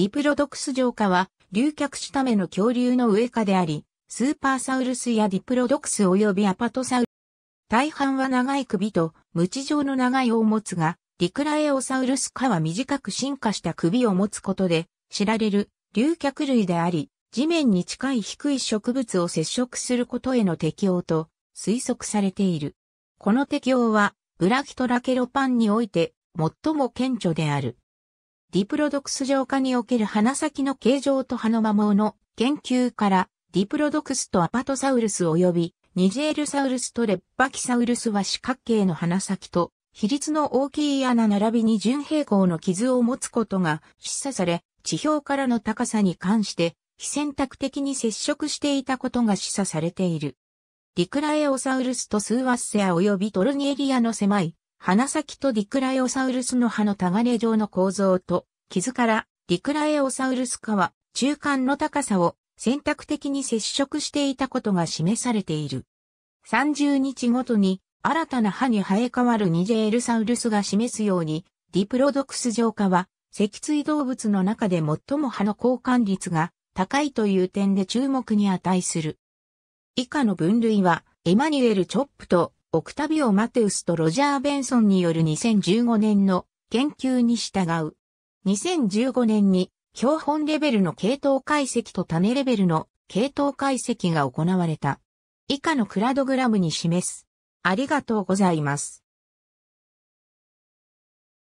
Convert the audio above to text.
ディプロドクス上化は、流脚種ための恐竜の上下であり、スーパーサウルスやディプロドクス及びアパトサウルス。大半は長い首と、無知状の長い尾を持つが、リクラエオサウルス科は短く進化した首を持つことで、知られる、流脚類であり、地面に近い低い植物を接触することへの適応と推測されている。この適応は、ブラキトラケロパンにおいて最も顕著である。ディプロドクス浄化における鼻先の形状と葉の摩耗の研究から、ディプロドクスとアパトサウルス及び、ニジェールサウルスとレッバキサウルスは四角形の鼻先と、比率の大きい穴並びに純平行の傷を持つことが示唆され、地表からの高さに関して、非選択的に接触していたことが示唆されている。リクラエオサウルスとスーワッセア及びトルニエリアの狭い鼻先とディクラエオサウルスの歯のたがれ状の構造と、傷からディクラエオサウルス科は中間の高さを選択的に接触していたことが示されている。30日ごとに新たな歯に生え変わるニジェールサウルスが示すように、ディプロドクス浄化は、脊椎動物の中で最も歯の交換率が高いという点で注目に値する。以下の分類は、エマニュエル・チョップとオクタビオ・マテウスとロジャー・ベンソンによる2015年の研究に従う。2015年に標本レベルの系統解析と種レベルの系統解析が行われた。以下のクラドグラムに示す。ありがとうございます。